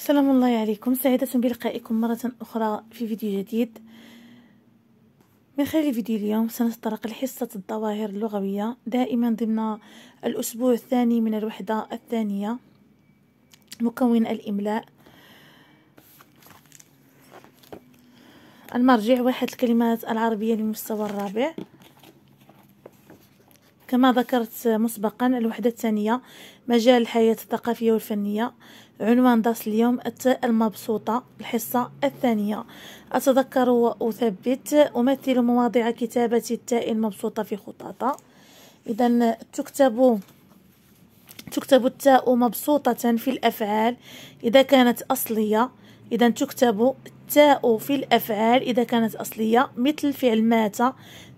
السلام الله عليكم سعيدة بلقائكم مرة أخرى في فيديو جديد من خلال فيديو اليوم سنتطرق لحصة الظواهر اللغوية دائما ضمن الأسبوع الثاني من الوحدة الثانية مكون الإملاء المرجع واحد الكلمات العربية للمستوى الرابع كما ذكرت مسبقا الوحدة الثانية مجال الحياة الثقافية والفنية عنوان درس اليوم التاء المبسوطة الحصة الثانية أتذكر وأثبت أمثل مواضيع كتابة التاء المبسوطة في خطاطة إذا تكتب تكتب التاء مبسوطة في الأفعال إذا كانت أصلية إذا تكتب التاء في الأفعال إذا كانت أصلية مثل فعل مات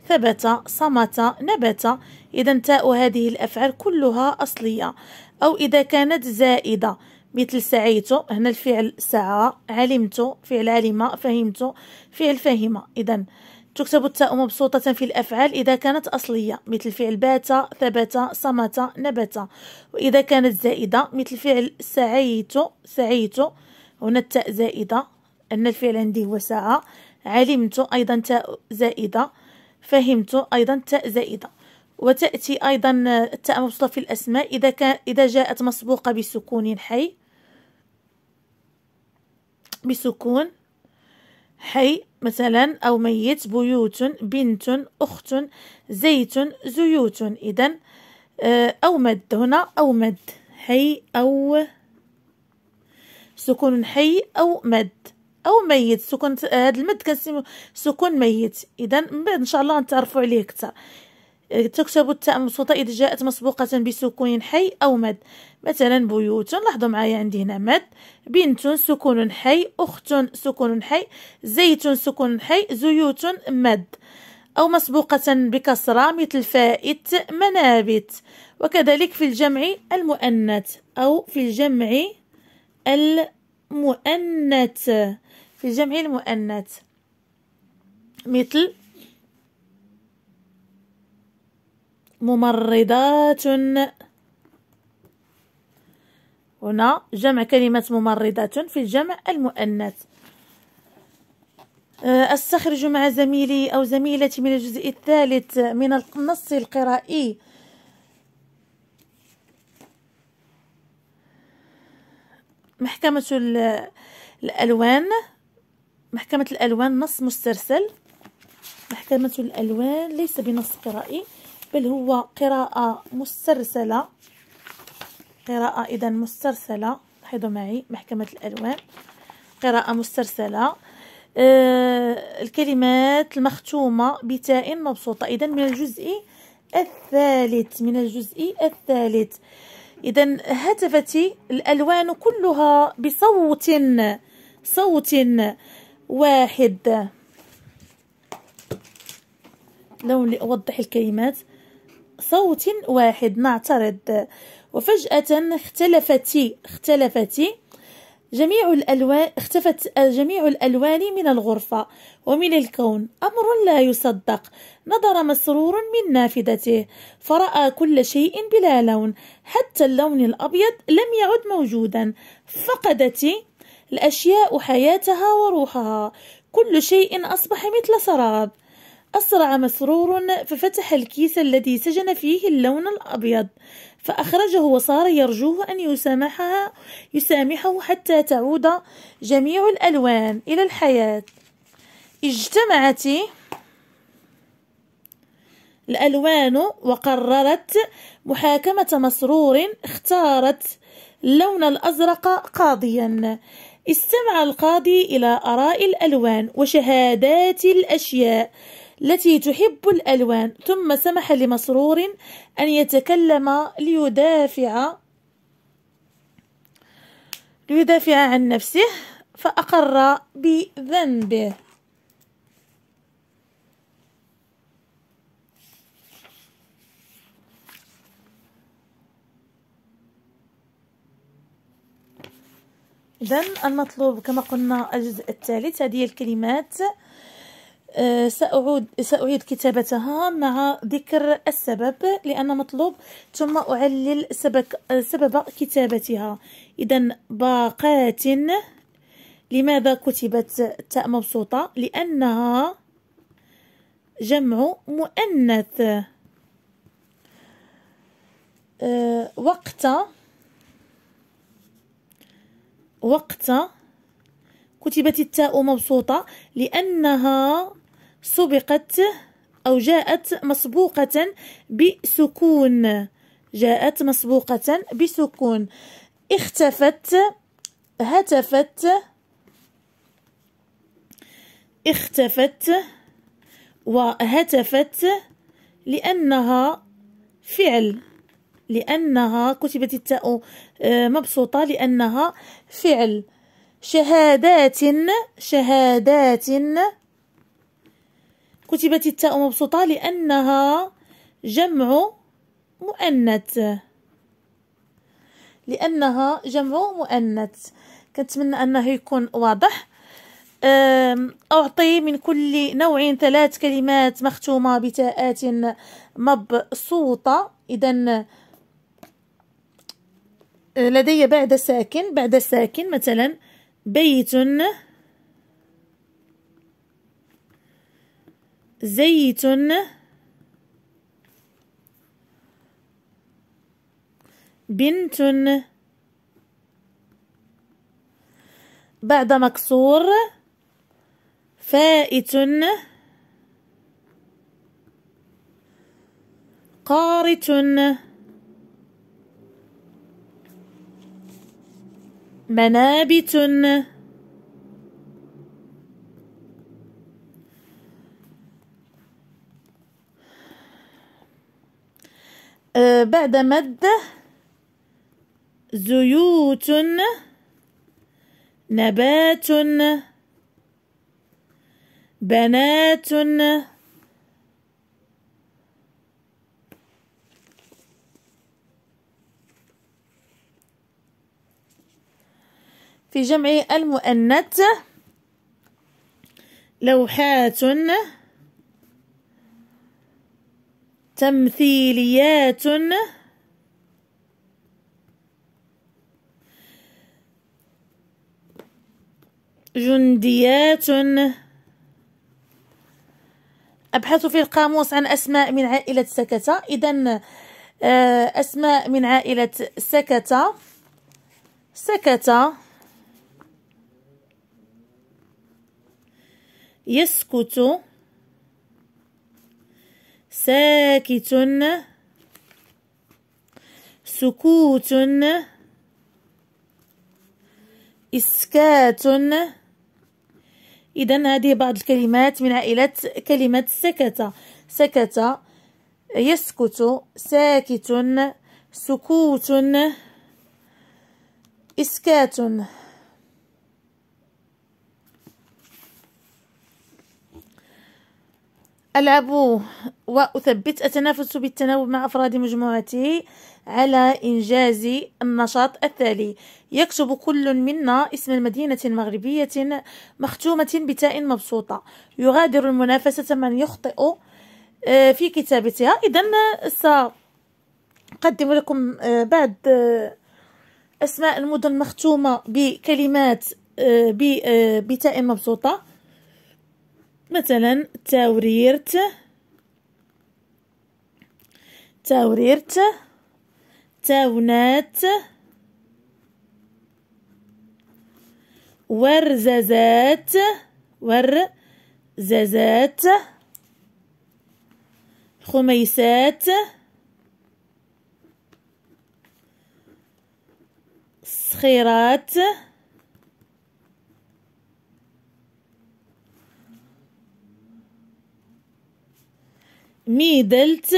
ثبت صمت نبت إذا تاء هذه الأفعال كلها أصلية أو إذا كانت زائدة مثل سعيت هنا الفعل سعى علمت فعل علم فهمت فعل فهم إذا تكتب التاء مبسوطة في الأفعال إذا كانت أصلية مثل فعل بات ثبت صمت نبت وإذا كانت زائدة مثل فعل سعيت سعيت هنا التاء زائدة أن الفعل عندي هو سعى علمت أيضا تاء زائدة فهمت أيضا تاء زائدة وتأتي أيضا التاء مبسوطة في الأسماء إذا, كان إذا جاءت مسبوقة بسكون حي بسكون حي مثلا أو ميت بيوت بنت أخت زيت زيوت إذا آه، أو مد هنا أو مد حي أو سكون حي أو مد او ميت سكون هذا المد كنسميو سكون ميت اذا من بعد ان شاء الله نتعرفوا عليه اكثر آه، تكتب التاء مبسوطه اذا جاءت مسبوقه بسكون حي او مد مثلا بيوت لاحظوا معايا عندي هنا مد بنت سكون حي اخت سكون حي زيت سكون حي زيوت مد أو مسبوقة بكسرة مثل فائت منابت وكذلك في الجمع المؤنث أو في الجمع المؤنث مؤنث في جمع المؤنث مثل ممرضات هنا جمع كلمة ممرضات في الجمع المؤنث آه، أستخرج مع زميلي أو زميلتي من الجزء الثالث من النص القرائي محكمة الألوان محكمة الألوان نص مسترسل محكمة الألوان ليس بنص قرائي بل هو قراءة مسترسلة قراءة إذا مسترسلة لاحظوا معي محكمة الألوان قراءة مسترسلة آه الكلمات المختومة بتاء مبسوطة إذا من الجزء الثالث من الجزء الثالث إذا هتفت الألوان كلها بصوت صوت واحد لو لأوضح الكلمات صوت واحد نعترض وفجأة اختلفت اختلفت جميع الألوان اختفت جميع الألوان من الغرفة ومن الكون أمر لا يصدق نظر مسرور من نافذته فرأى كل شيء بلا لون حتى اللون الأبيض لم يعد موجودا فقدت الأشياء حياتها وروحها كل شيء أصبح مثل سراب أسرع مسرور ففتح الكيس الذي سجن فيه اللون الأبيض فأخرجه وصار يرجوه أن يسامحها يسامحه حتى تعود جميع الألوان إلى الحياة اجتمعت الألوان وقررت محاكمة مسرور اختارت اللون الأزرق قاضيا استمع القاضي إلى آراء الألوان وشهادات الأشياء التي تحب الألوان ثم سمح لمسرور أن يتكلم ليدافع ليدافع عن نفسه فأقر بذنبه إذن المطلوب كما قلنا الجزء الثالث هذه الكلمات آه، سأعود, سأعيد كتابتها مع ذكر السبب لأن مطلوب ثم أعلل سبك سبب كتابتها إذا باقات لماذا كتبت تاء مبسوطة لأنها جمع مؤنث آه، وقت وقت كتبت التاء مبسوطة لأنها سبقت أو جاءت مسبوقة بسكون جاءت مسبوقة بسكون اختفت هتفت اختفت وهتفت لأنها فعل لأنها كتبت التاء آه، مبسوطة لأنها فعل شهادات شهادات كتبت التاء مبسوطة لأنها جمع مؤنث لأنها جمع مؤنث كنتمنى أنه يكون واضح أعطي من كل نوع ثلاث كلمات مختومة بتاءات مبسوطة إذا أه، لدي بعد ساكن بعد ساكن مثلا بيت زيت بنت بعد مكسور فائت قارت منابت بعد مده زيوت نبات بنات في جمع المؤنث لوحات تمثيليات جنديات أبحث في القاموس عن أسماء من عائلة سكتة إذا آه، أسماء من عائلة سكتة سكتة يسكت ساكت سكوت إسكات إذا هذه بعض الكلمات من عائلة كلمة سكت سكت يسكت ساكت سكوت إسكات ألعب وأثبت أتنافس بالتناوب مع أفراد مجموعتي على إنجاز النشاط التالي يكتب كل منا اسم المدينة المغربية مختومة بتاء مبسوطة يغادر المنافسة من يخطئ آه، في كتابتها إذا سأقدم لكم آه، بعض آه، أسماء المدن مختومة بكلمات بتاء مبسوطة مثلا توريرت توريرت تونات ورزازات ورزازات خميسات صخيرات middelt,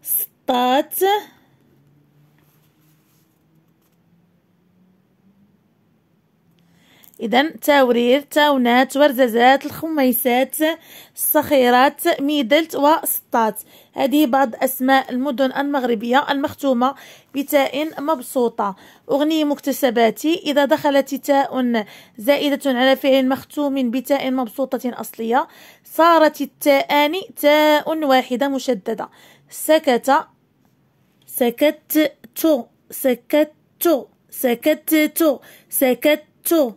start. اذا تاورير تاونات ورزازات الخميسات الصخيرات ميدلت وسطات هذه بعض اسماء المدن المغربيه المختومه بتاء مبسوطه اغني مكتسباتي اذا دخلت تاء زائده على فعل مختوم بتاء مبسوطه اصليه صارت التاءان تاء واحده مشدده سكت سكتت سكتت سكتت سكتت